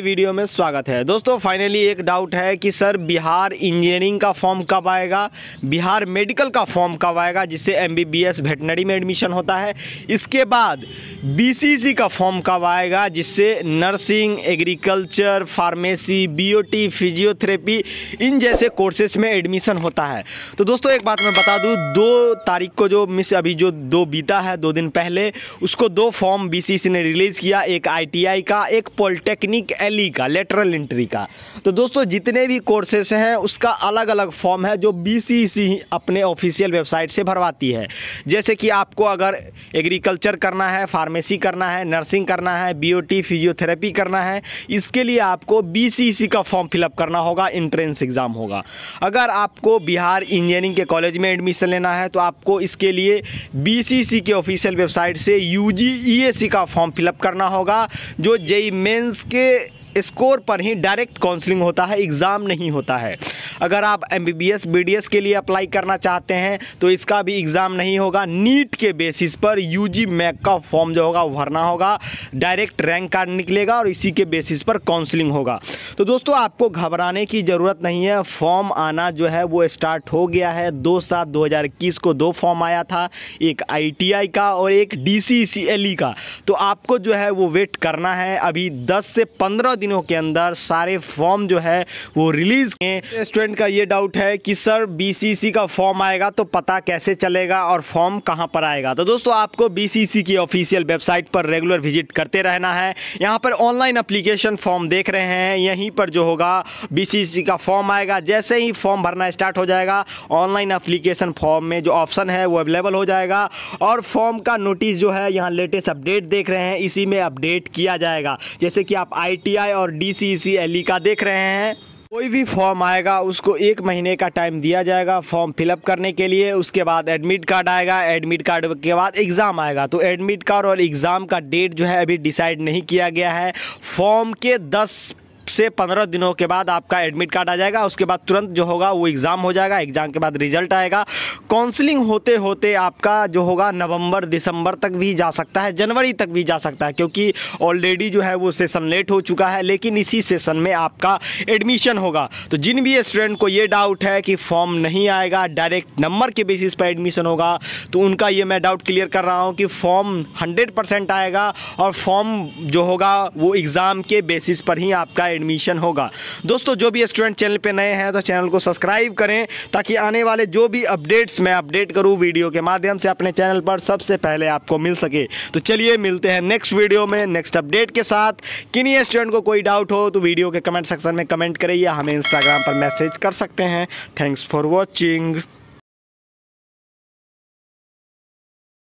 नई वीडियो में स्वागत है दोस्तों फाइनली एक डाउट है कि सर बिहार इंजीनियरिंग का फॉर्म कब आएगा बिहार मेडिकल का फॉर्म कब आएगा जिससे एमबीबीएस वेटनरी में एडमिशन होता है इसके बाद बीसीसी का फॉर्म कब आएगा जिससे nursing agriculture pharmacy BOT physiotherapy इन जैसे कोर्सेस में एडमिशन होता है तो दोस्तों एक बात मैं बता दूँ दो तारीख को जो मिस अभी जो दो बीता है दो दिन पहले उसको दो फॉर्म बीसीसी ने रिलीज़ किया एक आई का एक पॉलिटेक्निक टैली का लेटरल इंट्री का तो दोस्तों जितने भी कोर्सेस हैं उसका अलग अलग फॉर्म है जो बी अपने ऑफिशियल वेबसाइट से भरवाती है जैसे कि आपको अगर एग्रीकल्चर करना है फार्मेसी करना है नर्सिंग करना है बी फिजियोथेरेपी करना है इसके लिए आपको बी का फॉर्म फिलअप करना होगा इंट्रेंस एग्ज़ाम होगा अगर आपको बिहार इंजीनियरिंग के कॉलेज में एडमिशन लेना है तो आपको इसके लिए बी के ऑफिशियल वेबसाइट से यू e का फॉर्म फिलअप करना होगा जो जेई मेन्स के स्कोर पर ही डायरेक्ट काउंसलिंग होता है एग्ज़ाम नहीं होता है अगर आप एम बी के लिए अप्लाई करना चाहते हैं तो इसका भी एग्ज़ाम नहीं होगा नीट के बेसिस पर यू जी का फॉर्म जो होगा भरना होगा डायरेक्ट रैंक कार्ड निकलेगा और इसी के बेसिस पर काउंसलिंग होगा तो दोस्तों आपको घबराने की ज़रूरत नहीं है फॉर्म आना जो है वो स्टार्ट हो गया है दो सात दो हज़ार इक्कीस को दो फॉर्म आया था एक आई का और एक डी e का तो आपको जो है वो वेट करना है अभी दस से पंद्रह दिनों के अंदर सारे फॉर्म जो है वो रिलीज किए स्टूडेंट का ये डाउट है कि सर बीसीसी का फॉर्म आएगा तो पता कैसे चलेगा और फॉर्म कहाँ पर आएगा तो दोस्तों आपको बीसीसी की ऑफिशियल वेबसाइट पर रेगुलर विजिट करते रहना है यहाँ पर ऑनलाइन अप्लीकेशन फॉर्म देख रहे हैं यहीं पर जो होगा बी का फॉर्म आएगा जैसे ही फॉर्म भरना स्टार्ट हो जाएगा ऑनलाइन अप्लीकेशन फॉर्म में जो ऑप्शन है वो अवेलेबल हो जाएगा और फॉर्म का नोटिस जो है यहाँ लेटेस्ट अपडेट देख रहे हैं इसी में अपडेट किया जाएगा जैसे कि आप आई आई और D C C L E का देख रहे हैं कोई भी फॉर्म आएगा उसको एक महीने का टाइम दिया जाएगा फॉर्म फिलअप करने के लिए उसके बाद एडमिट कार्ड आएगा एडमिट कार्ड के बाद एग्ज़ाम आएगा तो एडमिट कार्ड और एग्ज़ाम का डेट जो है अभी डिसाइड नहीं किया गया है फॉर्म के दस से पंद्रह दिनों के बाद आपका एडमिट कार्ड आ जाएगा उसके बाद तुरंत जो होगा वो एग्ज़ाम हो जाएगा एग्ज़ाम के बाद रिजल्ट आएगा काउंसलिंग होते होते आपका जो होगा नवंबर दिसंबर तक भी जा सकता है जनवरी तक भी जा सकता है क्योंकि ऑलरेडी जो है वो सेसन लेट हो चुका है लेकिन इसी सेशन में आपका एडमिशन होगा तो जिन भी स्टूडेंट को ये डाउट है कि फॉर्म नहीं आएगा डायरेक्ट नंबर के बेसिस पर एडमिशन होगा तो उनका ये मैं डाउट क्लियर कर रहा हूँ कि फॉर्म हंड्रेड आएगा और फॉर्म जो होगा वो एग्ज़ाम के बेसिस पर ही आपका एडमिशन होगा दोस्तों जो भी स्टूडेंट चैनल पर नए हैं तो चैनल को सब्सक्राइब करें ताकि आने वाले जो भी अपडेट्स मैं अपडेट करूँ वीडियो के माध्यम से अपने चैनल पर सबसे पहले आपको मिल सके तो चलिए मिलते हैं नेक्स्ट वीडियो में नेक्स्ट अपडेट के साथ किन्हीं स्टूडेंट को कोई डाउट हो तो वीडियो के कमेंट सेक्शन में कमेंट करें या हमें इंस्टाग्राम पर मैसेज कर सकते हैं थैंक्स फॉर वॉचिंग